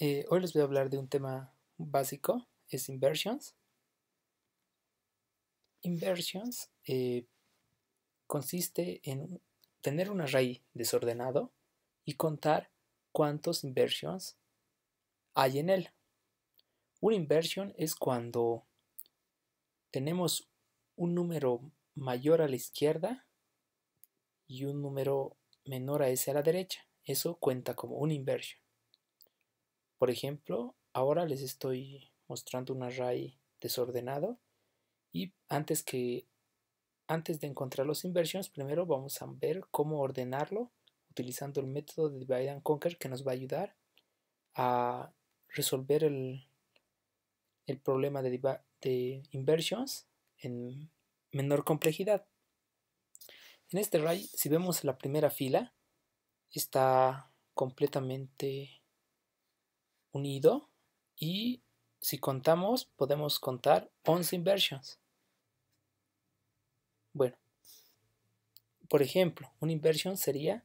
Eh, hoy les voy a hablar de un tema básico, es inversions. Inversions eh, consiste en tener un array desordenado y contar cuántos inversions hay en él. Una inversion es cuando tenemos un número mayor a la izquierda y un número menor a ese a la derecha. Eso cuenta como una inversion. Por ejemplo, ahora les estoy mostrando un array desordenado y antes que antes de encontrar los inversions, primero vamos a ver cómo ordenarlo utilizando el método de divide and conquer que nos va a ayudar a resolver el, problema de, de, inversions en menor complejidad. En este array, si vemos la primera fila, está completamente unido y si contamos podemos contar 11 inversions. Bueno, por ejemplo, una inversión sería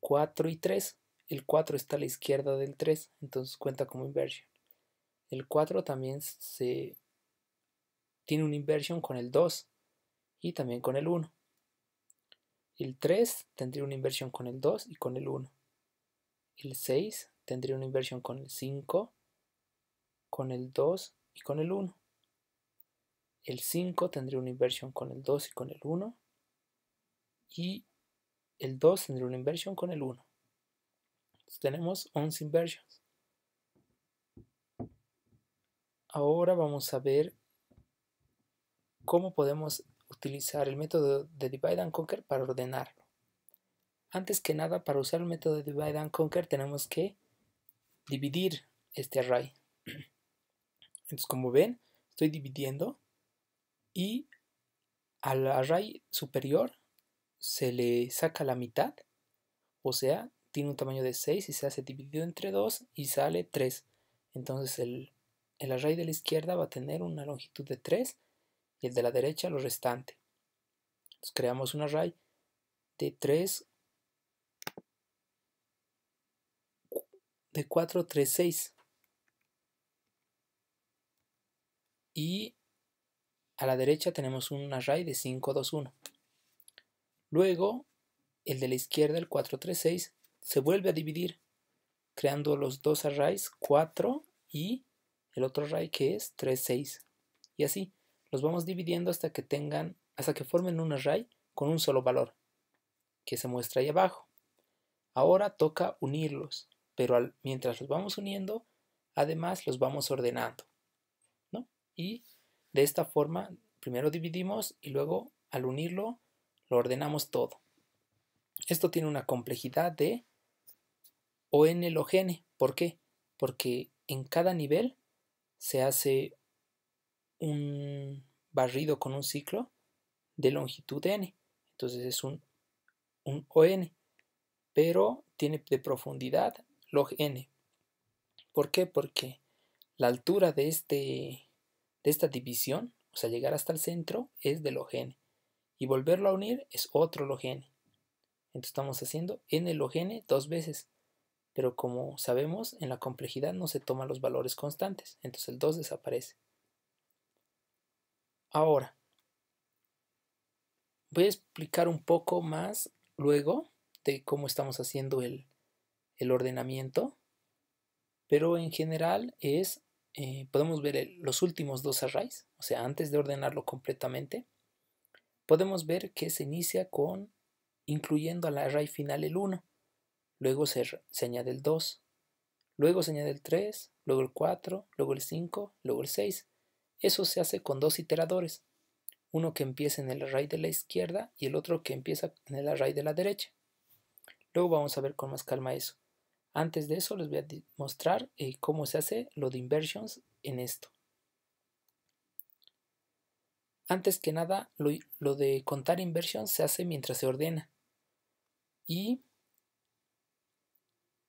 4 y 3. El 4 está a la izquierda del 3, entonces cuenta como inversión. El 4 también se tiene una inversión con el 2 y también con el 1. El 3 tendría una inversión con el 2 y con el 1. El 6 tendría una inversión con el 5, con el 2 y con el 1. El 5 tendría una inversión con el 2 y con el 1. Y el 2 tendría una inversión con el 1. Entonces tenemos 11 inversions. Ahora vamos a ver cómo podemos utilizar el método de divide and conquer para ordenarlo. Antes que nada, para usar el método de divide and conquer tenemos que dividir este array. Entonces, como ven, estoy dividiendo y al array superior se le saca la mitad, o sea, tiene un tamaño de 6 y se hace dividido entre 2 y sale 3. Entonces el, array de la izquierda va a tener una longitud de 3 y el de la derecha lo restante. Entonces creamos un array de 3 de 436 Y a la derecha tenemos un array de 5, 2, 1. Luego, el de la izquierda, el 436, se vuelve a dividir creando los dos arrays 4 y el otro array que es 3.6, Y así, los vamos dividiendo hasta que tengan, hasta que formen un array con un solo valor, que se muestra ahí abajo. Ahora toca unirlos pero mientras los vamos uniendo, además los vamos ordenando. Y de esta forma, primero dividimos y luego al unirlo, lo ordenamos todo. Esto tiene una complejidad de ON log n. ¿Por qué? Porque en cada nivel se hace un barrido con un ciclo de longitud n. Entonces es un, un ON, pero tiene de profundidad log n. ¿Por qué? Porque la altura de, este, de esta división, o sea, llegar hasta el centro, es de log n. Y volverlo a unir es otro log n. Entonces estamos haciendo n log n dos veces. Pero como sabemos, en la complejidad no se toman los valores constantes. Entonces el 2 desaparece. Ahora, voy a explicar un poco más luego de cómo estamos haciendo el, el ordenamiento, pero en general es, eh, podemos ver los últimos dos arrays, o sea, antes de ordenarlo completamente, podemos ver que se inicia con incluyendo al array final el 1, luego se, se añade el 2, luego se añade el 3, luego el 4, luego el 5, luego el 6. Eso se hace con dos iteradores, uno que empieza en el array de la izquierda y el otro que empieza en el array de la derecha. Luego vamos a ver con más calma eso. Antes de eso les voy a mostrar eh, cómo se hace lo de inversions en esto. Antes que nada, lo, de contar inversions se hace mientras se ordena. Y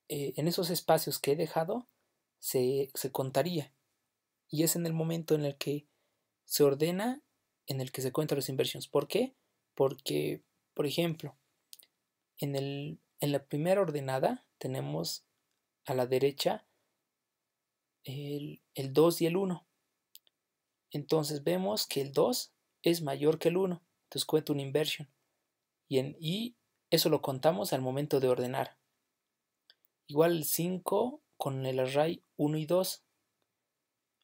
eh, en esos espacios que he dejado se, contaría. Y es en el momento en el que se ordena, en el que se cuentan las inversions. ¿Por qué? Porque, por ejemplo, en, en la primera ordenada tenemos a la derecha el, 2 y el 1. Entonces vemos que el 2 es mayor que el 1. Entonces cuenta una inversión. Y, eso lo contamos al momento de ordenar. Igual el 5 con el array 1 y 2.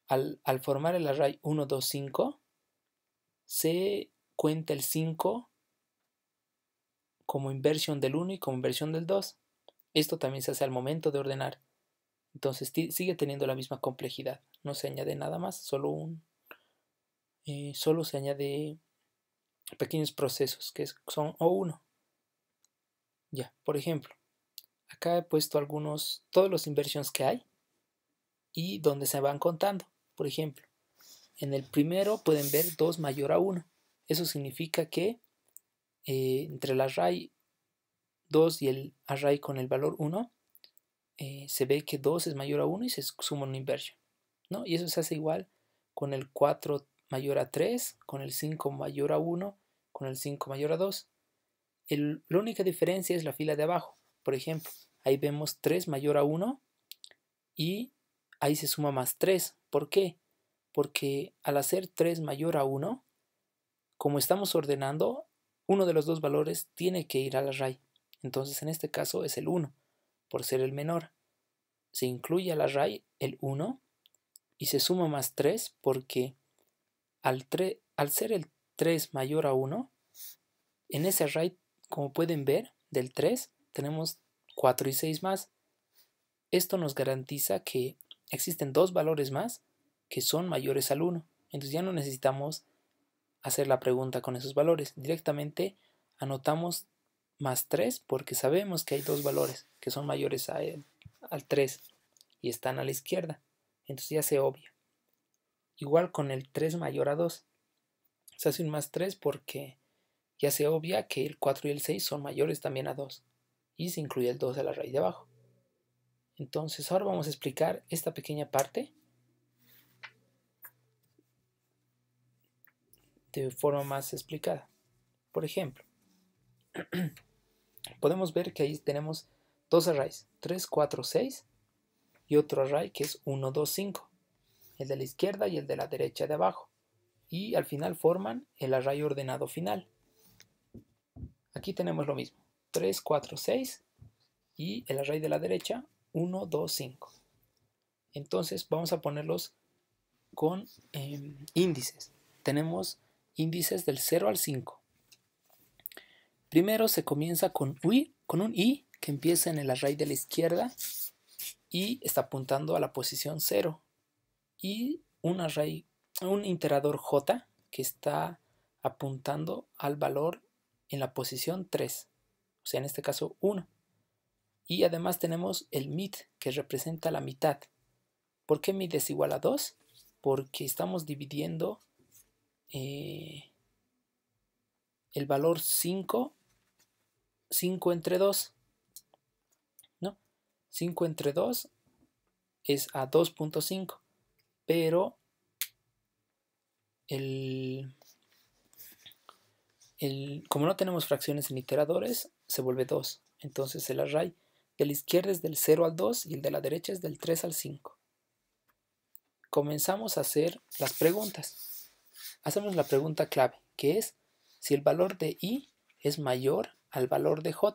Al, al formar el array 1, 2, 5, se cuenta el 5 como inversión del 1 y como inversión del 2. Esto también se hace al momento de ordenar. Entonces sigue teniendo la misma complejidad. No se añade nada más, solo un. Eh, solo se añade pequeños procesos que son O1. Ya, por ejemplo, acá he puesto algunos, todos los inversiones que hay y donde se van contando. Por ejemplo, en el primero pueden ver 2 mayor a 1. Eso significa que eh, entre la RAI 2 y el array con el valor 1, eh, se ve que 2 es mayor a 1 y se suma una inversión. ¿no? Y eso se hace igual con el 4 mayor a 3, con el 5 mayor a 1, con el 5 mayor a 2. la única diferencia es la fila de abajo. Por ejemplo, ahí vemos 3 mayor a 1 y ahí se suma más 3. ¿Por qué? Porque al hacer 3 mayor a 1, como estamos ordenando, uno de los dos valores tiene que ir al array. Entonces en este caso es el 1, por ser el menor. Se incluye al array el 1 y se suma más 3 porque al, al ser el 3 mayor a 1, en ese array, como pueden ver, del 3 tenemos 4 y 6 más. Esto nos garantiza que existen dos valores más que son mayores al 1. Entonces ya no necesitamos hacer la pregunta con esos valores. Directamente anotamos más 3 porque sabemos que hay dos valores que son mayores a, al 3 y están a la izquierda. Entonces ya se obvia. Igual con el 3 mayor a 2. Se hace un más 3 porque ya se obvia que el 4 y el 6 son mayores también a 2. Y se incluye el 2 a la raíz de abajo. Entonces ahora vamos a explicar esta pequeña parte de forma más explicada. Por ejemplo, podemos ver que ahí tenemos dos arrays, 3, 4, 6 y otro array que es 1, 2, 5, el de la izquierda y el de la derecha de abajo. Y al final forman el array ordenado final. Aquí tenemos lo mismo, 3, 4, 6 y el array de la derecha 1, 2, 5. Entonces vamos a ponerlos con em, índices. Tenemos índices del 0 al 5. Primero se comienza con, con un i que empieza en el array de la izquierda y está apuntando a la posición 0. Y un array, un iterador j que está apuntando al valor en la posición 3, o sea, en este caso 1. Y además tenemos el mid que representa la mitad. ¿Por qué mid es igual a 2? Porque estamos dividiendo eh, el valor 5 5 entre 2. ¿No? 5 entre 2 es a 2.5. Pero como no tenemos fracciones en iteradores, se vuelve 2. Entonces el array de la izquierda es del 0 al 2 y el de la derecha es del 3 al 5. Comenzamos a hacer las preguntas. Hacemos la pregunta clave, que es si el valor de i es mayor al valor de j.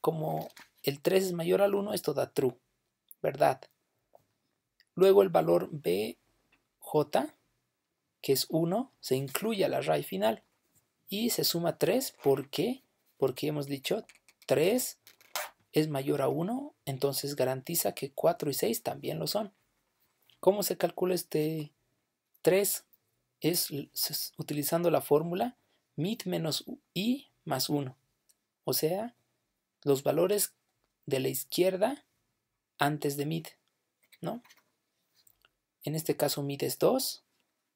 Como el 3 es mayor al 1, esto da true, ¿verdad? Luego el valor bj, que es 1, se incluye al la raíz final y se suma 3, ¿por qué? Porque hemos dicho 3 es mayor a 1, entonces garantiza que 4 y 6 también lo son. ¿Cómo se calcula este 3? Es utilizando la fórmula mid menos i más 1 o sea, los valores de la izquierda antes de mid, ¿no? En este caso mid es 2,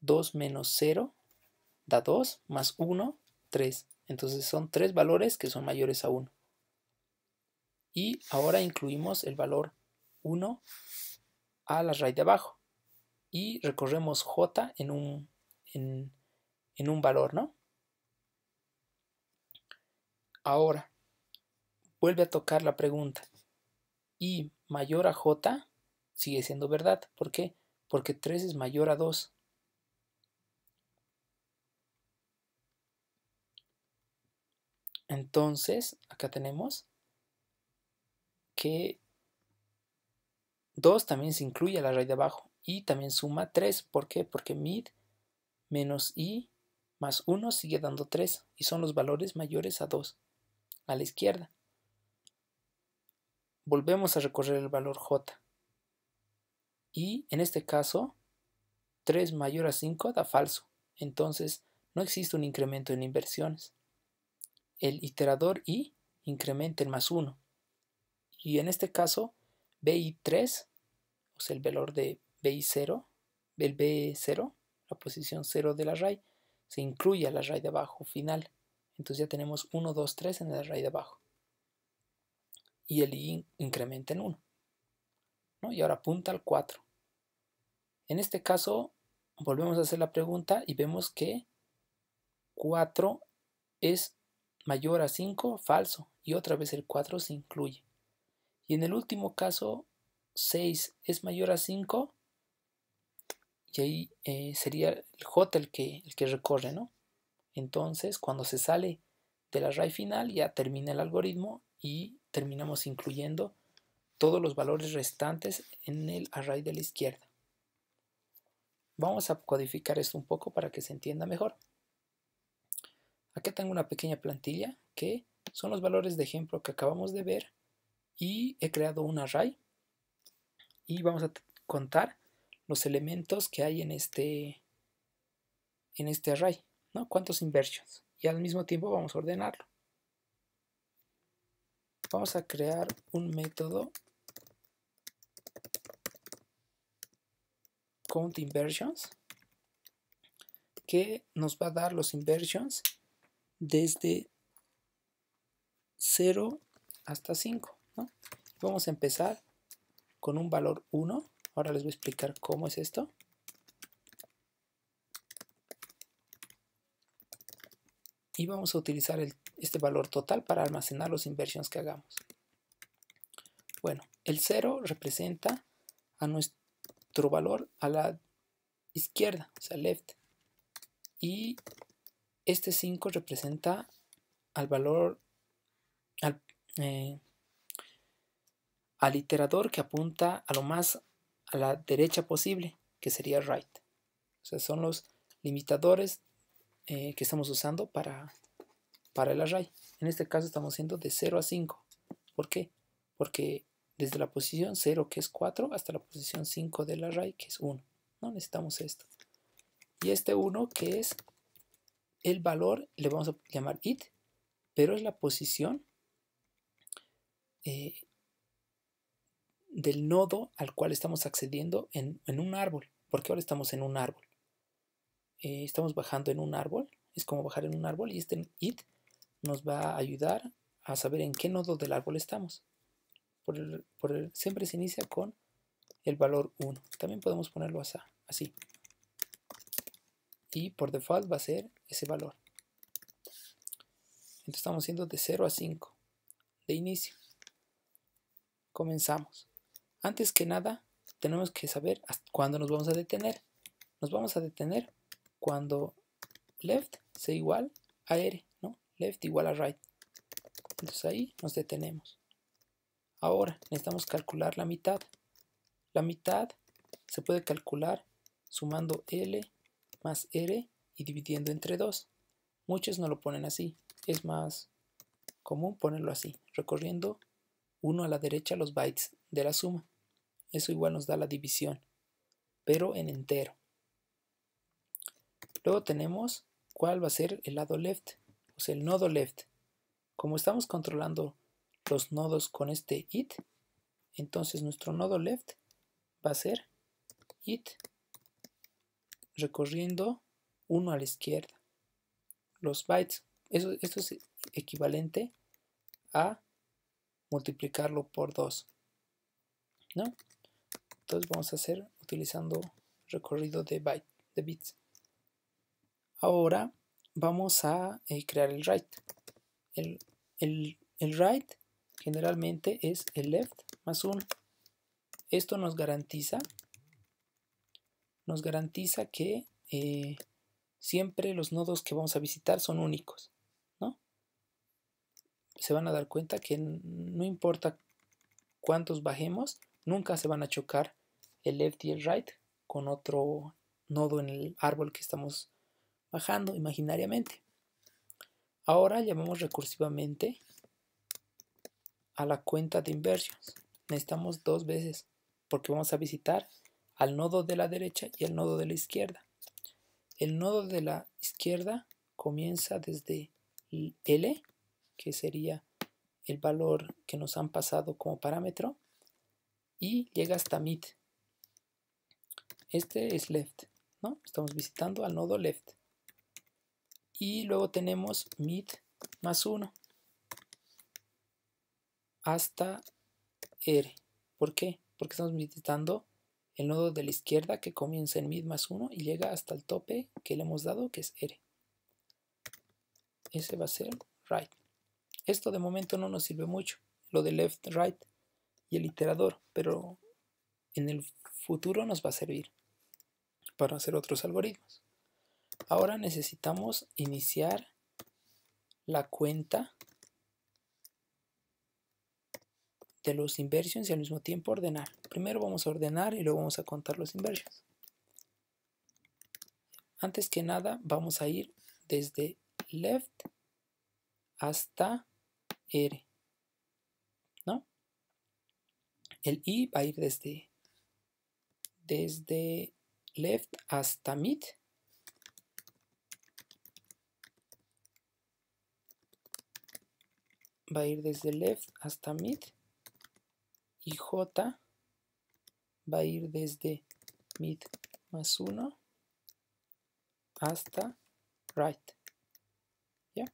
2 menos 0 da 2, más 1, 3. Entonces son tres valores que son mayores a 1. Y ahora incluimos el valor 1 a la raíz de abajo. Y recorremos j en un, en un valor, ¿no? Ahora, vuelve a tocar la pregunta. ¿y mayor a J sigue siendo verdad. ¿Por qué? Porque 3 es mayor a 2. Entonces, acá tenemos que 2 también se incluye a la raíz de abajo y también suma 3. ¿Por qué? Porque mid menos i más 1 sigue dando 3 y son los valores mayores a 2 a la izquierda. Volvemos a recorrer el valor J. Y en este caso, 3 mayor a 5 da falso. Entonces, no existe un incremento en inversiones. El iterador i incrementa el más 1. Y en este caso, BI3, o sea, el valor de BI0, el B0, e la posición 0 del array, se incluye al array de abajo final. Entonces ya tenemos 1, 2, 3 en el raíz de abajo. Y el i incrementa en 1. Y ahora apunta al 4. En este caso, volvemos a hacer la pregunta y vemos que 4 es mayor a 5, falso. Y otra vez el 4 se incluye. Y en el último caso, 6 es mayor a 5. Y ahí eh, sería el j el que, el que recorre, ¿no? Entonces, cuando se sale del array final, ya termina el algoritmo y terminamos incluyendo todos los valores restantes en el array de la izquierda. Vamos a codificar esto un poco para que se entienda mejor. Aquí tengo una pequeña plantilla que son los valores de ejemplo que acabamos de ver y he creado un array y vamos a contar los elementos que hay en este, en este array. ¿no? ¿Cuántos inversions? Y al mismo tiempo vamos a ordenarlo. Vamos a crear un método count inversions que nos va a dar los inversions desde 0 hasta 5. Vamos a empezar con un valor 1. Ahora les voy a explicar cómo es esto. y vamos a utilizar este valor total para almacenar los inversiones que hagamos. Bueno, el 0 representa a nuestro valor a la izquierda, o sea, left. Y este 5 representa al valor, al, eh, al iterador que apunta a lo más a la derecha posible, que sería right. O sea, son los limitadores eh, que estamos usando para, para el array. En este caso estamos haciendo de 0 a 5. ¿Por qué? Porque desde la posición 0, que es 4, hasta la posición 5 del array, que es 1. ¿no? Necesitamos esto. Y este 1, que es el valor, le vamos a llamar it, pero es la posición eh, del nodo al cual estamos accediendo en, en un árbol. Porque ahora estamos en un árbol. Eh, estamos bajando en un árbol, es como bajar en un árbol y este it nos va a ayudar a saber en qué nodo del árbol estamos. Por por siempre se inicia con el valor 1. También podemos ponerlo así. Y por default va a ser ese valor. Entonces estamos haciendo de 0 a 5 de inicio. Comenzamos. Antes que nada, tenemos que saber cuándo nos vamos a detener. Nos vamos a detener cuando left sea igual a R, ¿no? Left igual a right. Entonces ahí nos detenemos. Ahora necesitamos calcular la mitad. La mitad se puede calcular sumando L más R y dividiendo entre 2. Muchos no lo ponen así. Es más común ponerlo así, recorriendo uno a la derecha los bytes de la suma. Eso igual nos da la división, pero en entero. Luego tenemos cuál va a ser el lado left, o sea, el nodo left. Como estamos controlando los nodos con este it, entonces nuestro nodo left va a ser it recorriendo uno a la izquierda. Los bytes, eso, esto es equivalente a multiplicarlo por 2. ¿no? Entonces vamos a hacer utilizando recorrido de, byte, de bits. Ahora vamos a eh, crear el right. El, right generalmente es el left más 1. Esto nos garantiza, nos garantiza que eh, siempre los nodos que vamos a visitar son únicos. ¿no? Se van a dar cuenta que no importa cuántos bajemos, nunca se van a chocar el left y el right con otro nodo en el árbol que estamos bajando imaginariamente. Ahora llamamos recursivamente a la cuenta de inversions. Necesitamos dos veces porque vamos a visitar al nodo de la derecha y al nodo de la izquierda. El nodo de la izquierda comienza desde L, que sería el valor que nos han pasado como parámetro, y llega hasta mid. Este es left, ¿no? Estamos visitando al nodo left y luego tenemos mid más 1 hasta R. ¿Por qué? Porque estamos visitando el nodo de la izquierda que comienza en mid más 1 y llega hasta el tope que le hemos dado que es R. Ese va a ser right. Esto de momento no nos sirve mucho, lo de left, right y el iterador, pero en el futuro nos va a servir para hacer otros algoritmos. Ahora necesitamos iniciar la cuenta de los inversiones y al mismo tiempo ordenar. Primero vamos a ordenar y luego vamos a contar los inversiones Antes que nada vamos a ir desde left hasta R. ¿No? El I va a ir desde, desde left hasta mid va a ir desde left hasta mid y J va a ir desde mid más 1 hasta right. ¿Ya?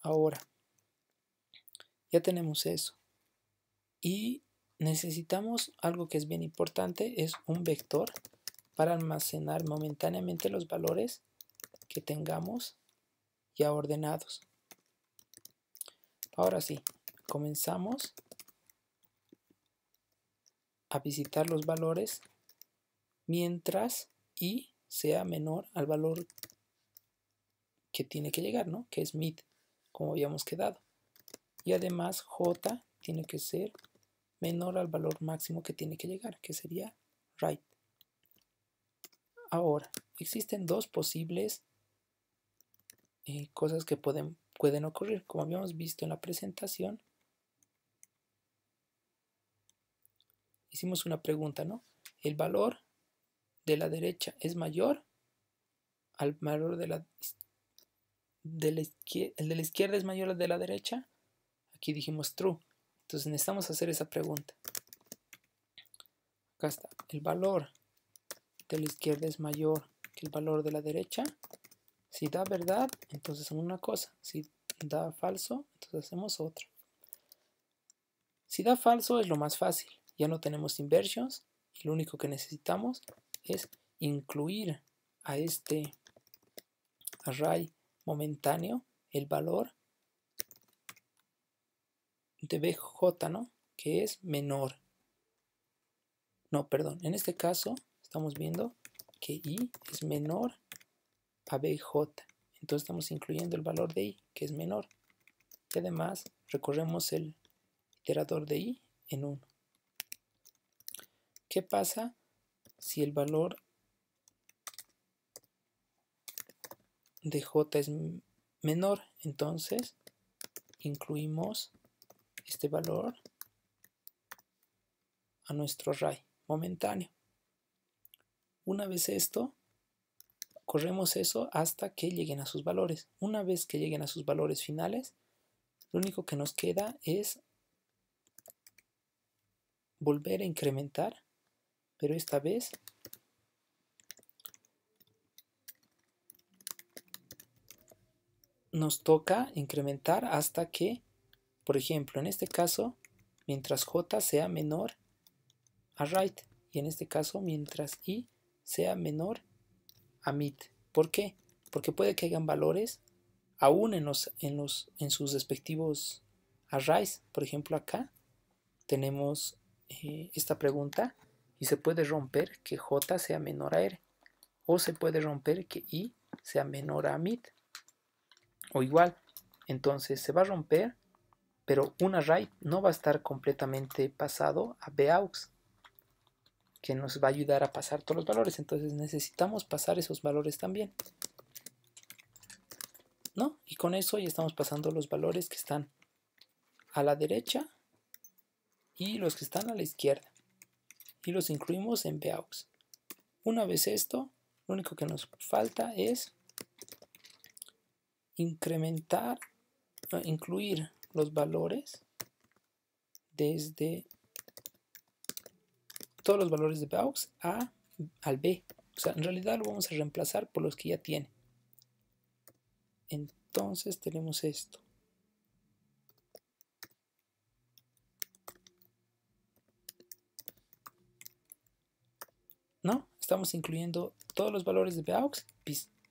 Ahora, ya tenemos eso. Y necesitamos algo que es bien importante, es un vector para almacenar momentáneamente los valores que tengamos ya ordenados. Ahora sí, comenzamos a visitar los valores mientras i sea menor al valor que tiene que llegar, ¿no? Que es mid, como habíamos quedado. Y además j tiene que ser menor al valor máximo que tiene que llegar, que sería right. Ahora, existen dos posibles eh, cosas que pueden, pueden ocurrir. Como habíamos visto en la presentación, hicimos una pregunta, ¿no? El valor de la derecha es mayor al valor de la, de la izquierda, el de la izquierda es mayor al de la derecha. Aquí dijimos true. Entonces necesitamos hacer esa pregunta. Acá está. ¿El valor de la izquierda es mayor que el valor de la derecha? Si da verdad, entonces una cosa. Si da falso, entonces hacemos otra. Si da falso es lo más fácil. Ya no tenemos inversions. Y lo único que necesitamos es incluir a este array momentáneo el valor de BJ, ¿no? Que es menor. No, perdón. En este caso estamos viendo que I es menor a BJ. Entonces estamos incluyendo el valor de I, que es menor. Y además recorremos el iterador de I en 1. ¿Qué pasa si el valor de J es menor? Entonces incluimos este valor a nuestro array momentáneo. Una vez esto, corremos eso hasta que lleguen a sus valores. Una vez que lleguen a sus valores finales, lo único que nos queda es volver a incrementar, pero esta vez nos toca incrementar hasta que por ejemplo, en este caso, mientras j sea menor a right y en este caso mientras i sea menor a mid. ¿Por qué? Porque puede que hayan valores aún en, sus respectivos arrays. Por ejemplo, acá tenemos eh, esta pregunta y se puede romper que j sea menor a r o se puede romper que i sea menor a mid o igual. Entonces se va a romper pero un array no va a estar completamente pasado a Baux. que nos va a ayudar a pasar todos los valores entonces necesitamos pasar esos valores también ¿no? y con eso ya estamos pasando los valores que están a la derecha y los que están a la izquierda y los incluimos en Baux. una vez esto lo único que nos falta es incrementar incluir los valores desde todos los valores de baux a, al B. O sea, en realidad lo vamos a reemplazar por los que ya tiene. Entonces tenemos esto. ¿No? Estamos incluyendo todos los valores de BAUX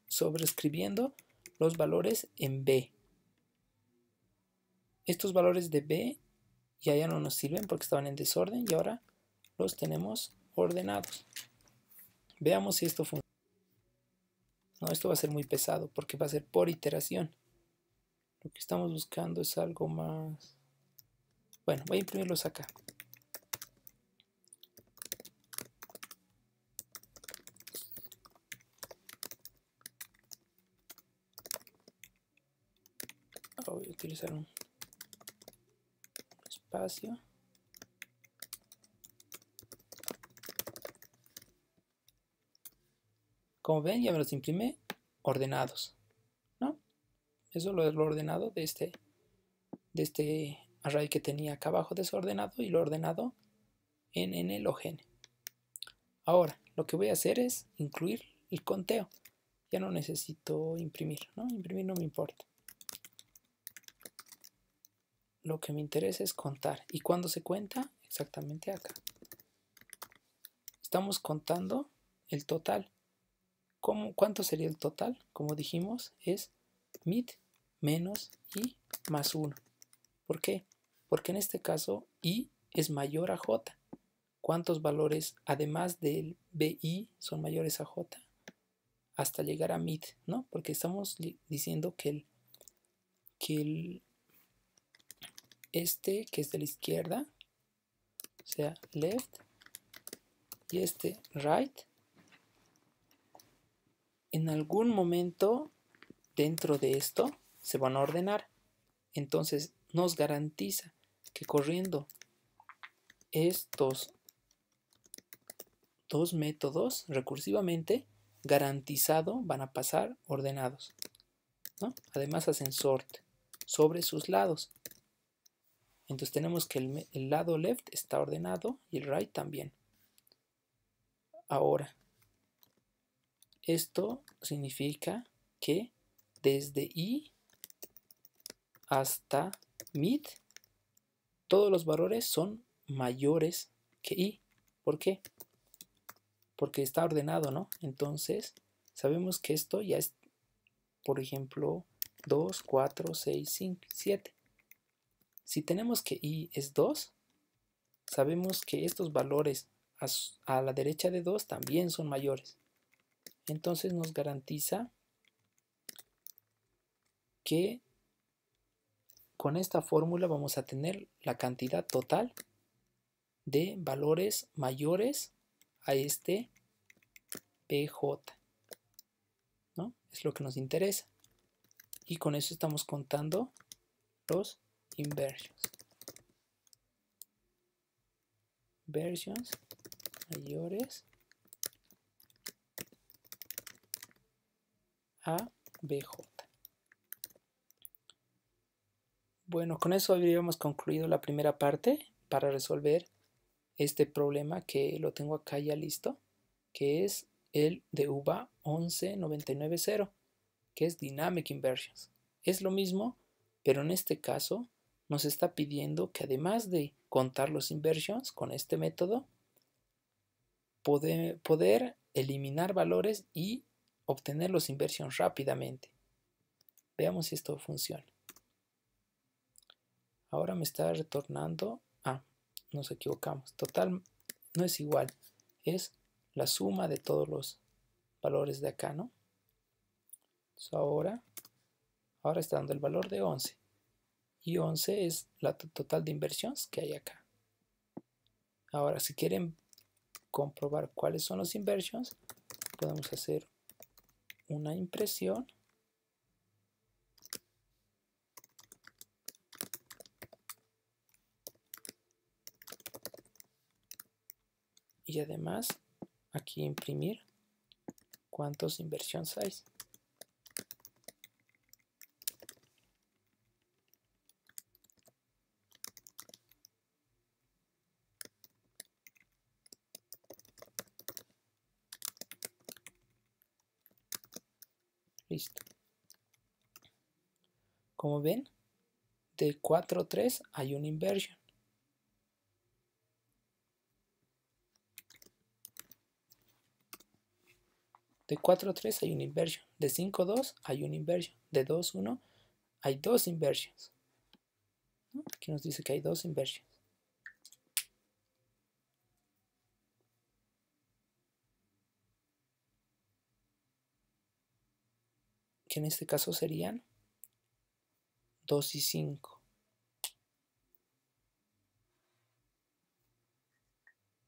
sobrescribiendo los valores en B estos valores de B ya ya no nos sirven porque estaban en desorden y ahora los tenemos ordenados. Veamos si esto funciona. No, esto va a ser muy pesado porque va a ser por iteración. Lo que estamos buscando es algo más... Bueno, voy a imprimirlos acá. Ah, voy a utilizar un como ven, ya me los imprime ordenados. ¿no? Eso lo es lo ordenado de este, de este array que tenía acá abajo desordenado y lo ordenado en en o Ahora, lo que voy a hacer es incluir el conteo. Ya no necesito imprimir, ¿no? Imprimir no me importa lo que me interesa es contar. ¿Y cuándo se cuenta? Exactamente acá. Estamos contando el total. ¿Cómo, ¿Cuánto sería el total? Como dijimos, es mid menos i más 1. ¿Por qué? Porque en este caso i es mayor a j. ¿Cuántos valores, además del bi, son mayores a j? Hasta llegar a mid, ¿no? Porque estamos diciendo que el, que el este que es de la izquierda, o sea, left, y este right, en algún momento dentro de esto se van a ordenar. Entonces nos garantiza que corriendo estos dos métodos recursivamente, garantizado van a pasar ordenados. Además hacen sort sobre sus lados. Entonces tenemos que el, lado left está ordenado y el right también. Ahora, esto significa que desde i hasta mid, todos los valores son mayores que i. ¿Por qué? Porque está ordenado, ¿no? Entonces, sabemos que esto ya es, por ejemplo, 2, 4, 6, 5, 7. Si tenemos que i es 2, sabemos que estos valores a, la derecha de 2 también son mayores. Entonces nos garantiza que con esta fórmula vamos a tener la cantidad total de valores mayores a este PJ. ¿no? Es lo que nos interesa. Y con eso estamos contando los inversions versions mayores a bj bueno con eso habríamos concluido la primera parte para resolver este problema que lo tengo acá ya listo que es el de UVA 11990 que es Dynamic Inversions es lo mismo pero en este caso nos está pidiendo que además de contar los inversions con este método, poder, poder eliminar valores y obtener los inversions rápidamente. Veamos si esto funciona. Ahora me está retornando... Ah, nos equivocamos. Total no es igual. Es la suma de todos los valores de acá, ¿no? ahora, ahora está dando el valor de 11 y 11 es la total de inversiones que hay acá. Ahora, si quieren comprobar cuáles son los inversiones, podemos hacer una impresión. Y además, aquí imprimir cuántos inversiones hay. Listo. Como ven, de 4 3 hay una inversión De 4 3 hay una inversión De 5 2 hay una inversión De 2 1 hay dos inversiones Aquí nos dice que hay dos inversiones que en este caso serían 2 y 5.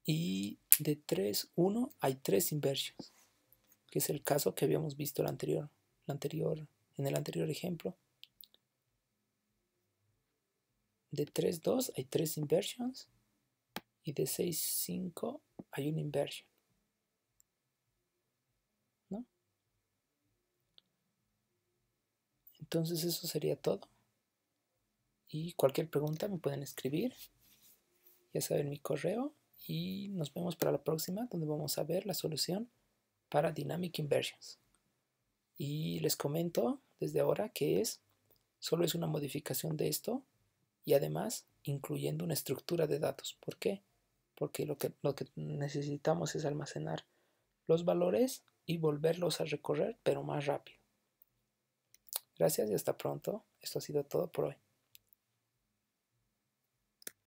Y de 3, 1 hay 3 inversions, que es el caso que habíamos visto en el anterior ejemplo. De 3, 2 hay 3 inversions y de 6, 5 hay una inversion. Entonces eso sería todo. Y cualquier pregunta me pueden escribir. Ya saben mi correo. Y nos vemos para la próxima donde vamos a ver la solución para Dynamic Inversions. Y les comento desde ahora que es solo es una modificación de esto y además incluyendo una estructura de datos. ¿Por qué? Porque lo que, lo que necesitamos es almacenar los valores y volverlos a recorrer, pero más rápido. Gracias y hasta pronto. Esto ha sido todo por hoy.